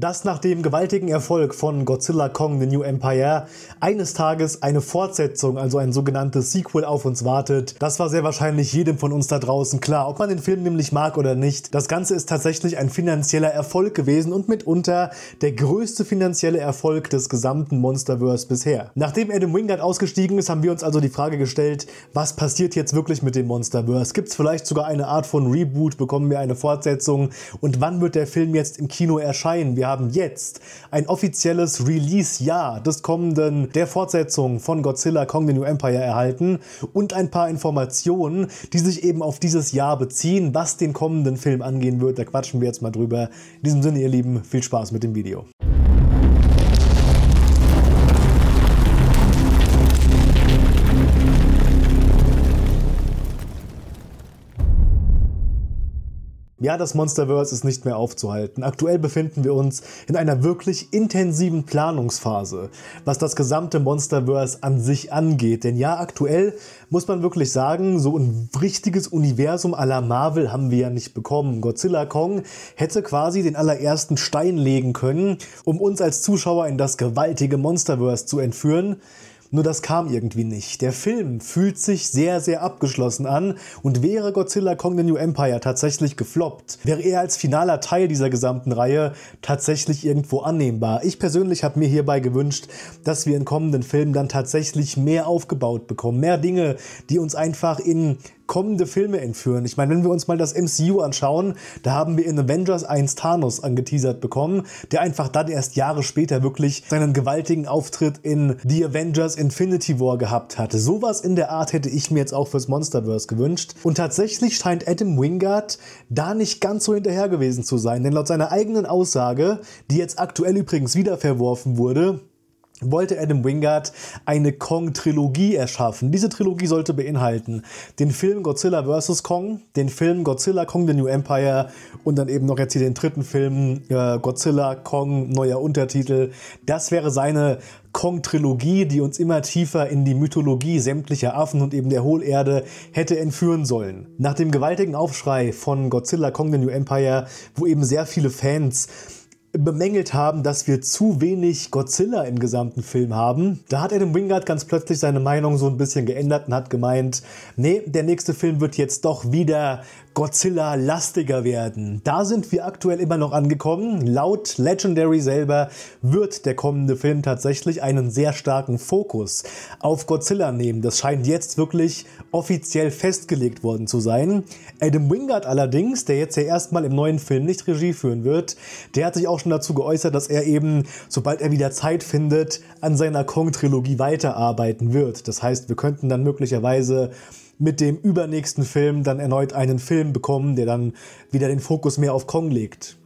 dass nach dem gewaltigen Erfolg von Godzilla Kong The New Empire eines Tages eine Fortsetzung, also ein sogenanntes Sequel auf uns wartet, das war sehr wahrscheinlich jedem von uns da draußen klar, ob man den Film nämlich mag oder nicht. Das Ganze ist tatsächlich ein finanzieller Erfolg gewesen und mitunter der größte finanzielle Erfolg des gesamten Monsterverse bisher. Nachdem Adam Wingard ausgestiegen ist, haben wir uns also die Frage gestellt, was passiert jetzt wirklich mit dem Monsterverse? Gibt es vielleicht sogar eine Art von Reboot? Bekommen wir eine Fortsetzung? Und wann wird der Film jetzt im Kino erscheinen? Wir haben jetzt ein offizielles Release-Jahr des kommenden, der Fortsetzung von Godzilla Kong the New Empire erhalten und ein paar Informationen, die sich eben auf dieses Jahr beziehen, was den kommenden Film angehen wird. Da quatschen wir jetzt mal drüber. In diesem Sinne, ihr Lieben, viel Spaß mit dem Video. Ja, das Monsterverse ist nicht mehr aufzuhalten. Aktuell befinden wir uns in einer wirklich intensiven Planungsphase, was das gesamte Monsterverse an sich angeht. Denn ja, aktuell muss man wirklich sagen, so ein richtiges Universum aller Marvel haben wir ja nicht bekommen. Godzilla Kong hätte quasi den allerersten Stein legen können, um uns als Zuschauer in das gewaltige Monsterverse zu entführen. Nur das kam irgendwie nicht. Der Film fühlt sich sehr, sehr abgeschlossen an und wäre Godzilla Kong The New Empire tatsächlich gefloppt, wäre er als finaler Teil dieser gesamten Reihe tatsächlich irgendwo annehmbar. Ich persönlich habe mir hierbei gewünscht, dass wir in kommenden Filmen dann tatsächlich mehr aufgebaut bekommen, mehr Dinge, die uns einfach in kommende Filme entführen. Ich meine, wenn wir uns mal das MCU anschauen, da haben wir in Avengers 1 Thanos angeteasert bekommen, der einfach dann erst Jahre später wirklich seinen gewaltigen Auftritt in The Avengers Infinity War gehabt hatte. Sowas in der Art hätte ich mir jetzt auch fürs Monsterverse gewünscht. Und tatsächlich scheint Adam Wingard da nicht ganz so hinterher gewesen zu sein, denn laut seiner eigenen Aussage, die jetzt aktuell übrigens wieder verworfen wurde, wollte Adam Wingard eine Kong-Trilogie erschaffen. Diese Trilogie sollte beinhalten den Film Godzilla vs. Kong, den Film Godzilla Kong The New Empire und dann eben noch jetzt hier den dritten Film äh, Godzilla Kong neuer Untertitel. Das wäre seine Kong-Trilogie, die uns immer tiefer in die Mythologie sämtlicher Affen und eben der Hohlerde hätte entführen sollen. Nach dem gewaltigen Aufschrei von Godzilla Kong The New Empire, wo eben sehr viele Fans bemängelt haben, dass wir zu wenig Godzilla im gesamten Film haben. Da hat Adam Wingard ganz plötzlich seine Meinung so ein bisschen geändert und hat gemeint, nee, der nächste Film wird jetzt doch wieder Godzilla-lastiger werden. Da sind wir aktuell immer noch angekommen. Laut Legendary selber wird der kommende Film tatsächlich einen sehr starken Fokus auf Godzilla nehmen. Das scheint jetzt wirklich offiziell festgelegt worden zu sein. Adam Wingard allerdings, der jetzt ja erstmal im neuen Film nicht Regie führen wird, der hat sich auch schon dazu geäußert, dass er eben, sobald er wieder Zeit findet, an seiner Kong-Trilogie weiterarbeiten wird. Das heißt, wir könnten dann möglicherweise mit dem übernächsten Film dann erneut einen Film bekommen, der dann wieder den Fokus mehr auf Kong legt.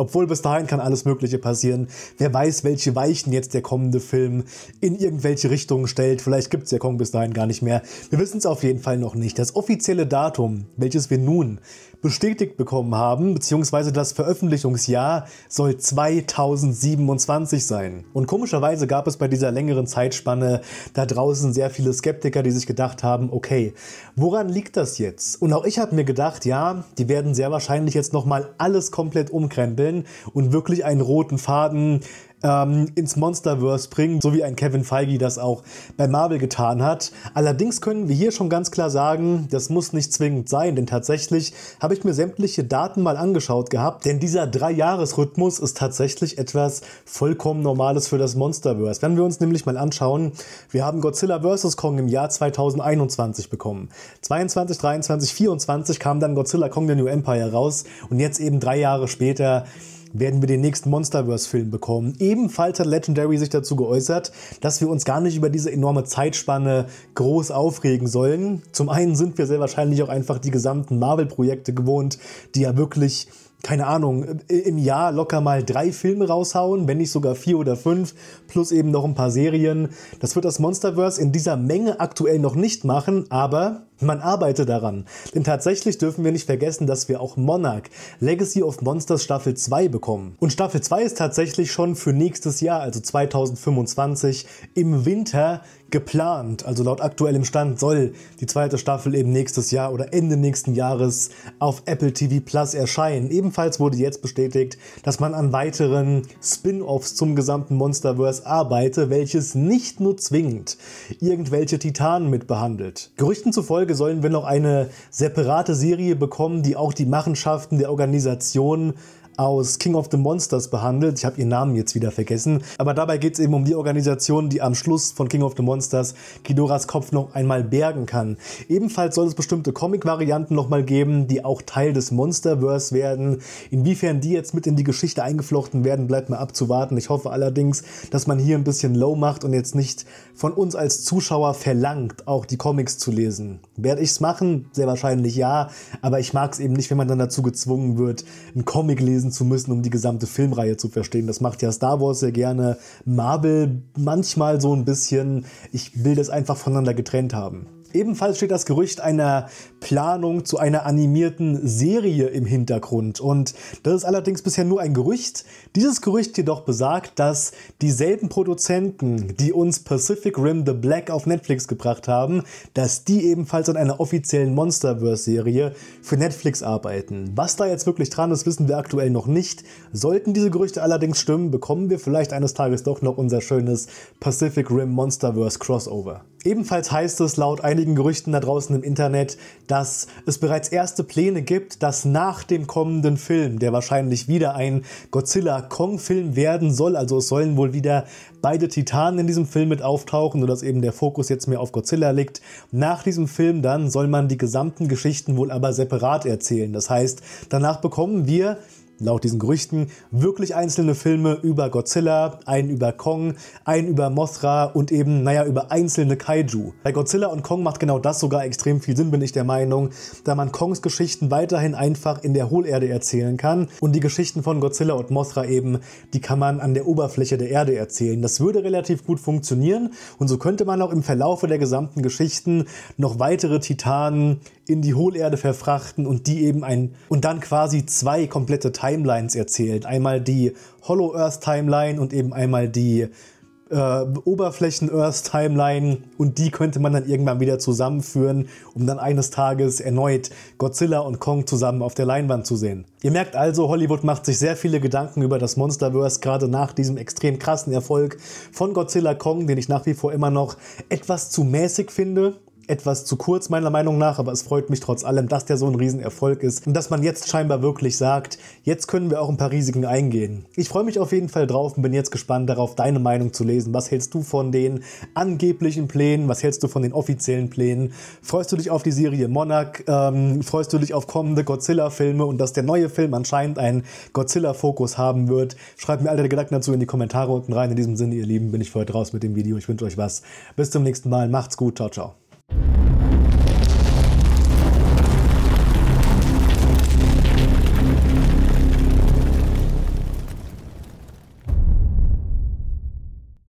Obwohl bis dahin kann alles Mögliche passieren. Wer weiß, welche Weichen jetzt der kommende Film in irgendwelche Richtungen stellt. Vielleicht gibt es ja Kong bis dahin gar nicht mehr. Wir wissen es auf jeden Fall noch nicht. Das offizielle Datum, welches wir nun bestätigt bekommen haben, beziehungsweise das Veröffentlichungsjahr soll 2027 sein. Und komischerweise gab es bei dieser längeren Zeitspanne da draußen sehr viele Skeptiker, die sich gedacht haben, okay, woran liegt das jetzt? Und auch ich habe mir gedacht, ja, die werden sehr wahrscheinlich jetzt nochmal alles komplett umkrempeln können und wirklich einen roten Faden ähm, ins Monsterverse bringen, so wie ein Kevin Feige das auch bei Marvel getan hat. Allerdings können wir hier schon ganz klar sagen, das muss nicht zwingend sein, denn tatsächlich habe ich mir sämtliche Daten mal angeschaut gehabt, denn dieser Dreijahresrhythmus ist tatsächlich etwas vollkommen Normales für das Monsterverse. Wenn wir uns nämlich mal anschauen, wir haben Godzilla vs. Kong im Jahr 2021 bekommen. 22, 23, 24 kam dann Godzilla Kong The New Empire raus und jetzt eben drei Jahre später werden wir den nächsten Monsterverse-Film bekommen. Ebenfalls hat Legendary sich dazu geäußert, dass wir uns gar nicht über diese enorme Zeitspanne groß aufregen sollen. Zum einen sind wir sehr wahrscheinlich auch einfach die gesamten Marvel-Projekte gewohnt, die ja wirklich keine Ahnung, äh, im Jahr locker mal drei Filme raushauen, wenn nicht sogar vier oder fünf, plus eben noch ein paar Serien. Das wird das Monsterverse in dieser Menge aktuell noch nicht machen, aber man arbeitet daran. Denn tatsächlich dürfen wir nicht vergessen, dass wir auch Monarch Legacy of Monsters Staffel 2 bekommen. Und Staffel 2 ist tatsächlich schon für nächstes Jahr, also 2025, im Winter geplant, also laut aktuellem Stand soll die zweite Staffel eben nächstes Jahr oder Ende nächsten Jahres auf Apple TV Plus erscheinen. Ebenfalls wurde jetzt bestätigt, dass man an weiteren Spin-offs zum gesamten Monsterverse arbeite, welches nicht nur zwingend irgendwelche Titanen mitbehandelt. Gerüchten zufolge sollen wir noch eine separate Serie bekommen, die auch die Machenschaften der Organisation aus King of the Monsters behandelt. Ich habe ihren Namen jetzt wieder vergessen. Aber dabei geht es eben um die Organisation, die am Schluss von King of the Monsters Ghidoras Kopf noch einmal bergen kann. Ebenfalls soll es bestimmte Comic-Varianten nochmal geben, die auch Teil des Monsterverse werden. Inwiefern die jetzt mit in die Geschichte eingeflochten werden, bleibt mal abzuwarten. Ich hoffe allerdings, dass man hier ein bisschen low macht und jetzt nicht von uns als Zuschauer verlangt, auch die Comics zu lesen. Werde ich es machen? Sehr wahrscheinlich ja. Aber ich mag es eben nicht, wenn man dann dazu gezwungen wird, einen Comic lesen wissen zu müssen, um die gesamte Filmreihe zu verstehen. Das macht ja Star Wars sehr gerne, Marvel manchmal so ein bisschen. Ich will das einfach voneinander getrennt haben. Ebenfalls steht das Gerücht einer Planung zu einer animierten Serie im Hintergrund. Und das ist allerdings bisher nur ein Gerücht. Dieses Gerücht jedoch besagt, dass dieselben Produzenten, die uns Pacific Rim The Black auf Netflix gebracht haben, dass die ebenfalls an einer offiziellen Monsterverse-Serie für Netflix arbeiten. Was da jetzt wirklich dran ist, wissen wir aktuell noch nicht. Sollten diese Gerüchte allerdings stimmen, bekommen wir vielleicht eines Tages doch noch unser schönes Pacific Rim Monsterverse Crossover. Ebenfalls heißt es laut einigen Gerüchten da draußen im Internet, dass es bereits erste Pläne gibt, dass nach dem kommenden Film, der wahrscheinlich wieder ein Godzilla-Kong-Film werden soll, also es sollen wohl wieder beide Titanen in diesem Film mit auftauchen, sodass eben der Fokus jetzt mehr auf Godzilla liegt. Nach diesem Film dann soll man die gesamten Geschichten wohl aber separat erzählen. Das heißt, danach bekommen wir laut diesen Gerüchten wirklich einzelne Filme über Godzilla, einen über Kong, einen über Mothra und eben, naja, über einzelne Kaiju. Bei Godzilla und Kong macht genau das sogar extrem viel Sinn, bin ich der Meinung, da man Kongs Geschichten weiterhin einfach in der Hohlerde erzählen kann und die Geschichten von Godzilla und Mothra eben, die kann man an der Oberfläche der Erde erzählen. Das würde relativ gut funktionieren und so könnte man auch im Verlaufe der gesamten Geschichten noch weitere Titanen in die Hohlerde verfrachten und die eben ein und dann quasi zwei komplette Teile Timelines erzählt. Einmal die Hollow Earth Timeline und eben einmal die äh, Oberflächen Earth Timeline und die könnte man dann irgendwann wieder zusammenführen, um dann eines Tages erneut Godzilla und Kong zusammen auf der Leinwand zu sehen. Ihr merkt also, Hollywood macht sich sehr viele Gedanken über das Monsterverse, gerade nach diesem extrem krassen Erfolg von Godzilla Kong, den ich nach wie vor immer noch etwas zu mäßig finde etwas zu kurz meiner Meinung nach, aber es freut mich trotz allem, dass der so ein Riesenerfolg ist und dass man jetzt scheinbar wirklich sagt, jetzt können wir auch ein paar Risiken eingehen. Ich freue mich auf jeden Fall drauf und bin jetzt gespannt darauf, deine Meinung zu lesen. Was hältst du von den angeblichen Plänen? Was hältst du von den offiziellen Plänen? Freust du dich auf die Serie Monarch? Ähm, freust du dich auf kommende Godzilla-Filme und dass der neue Film anscheinend einen Godzilla-Fokus haben wird? Schreibt mir all deine Gedanken dazu in die Kommentare unten rein. In diesem Sinne, ihr Lieben, bin ich für heute raus mit dem Video. Ich wünsche euch was. Bis zum nächsten Mal. Macht's gut. Ciao, ciao.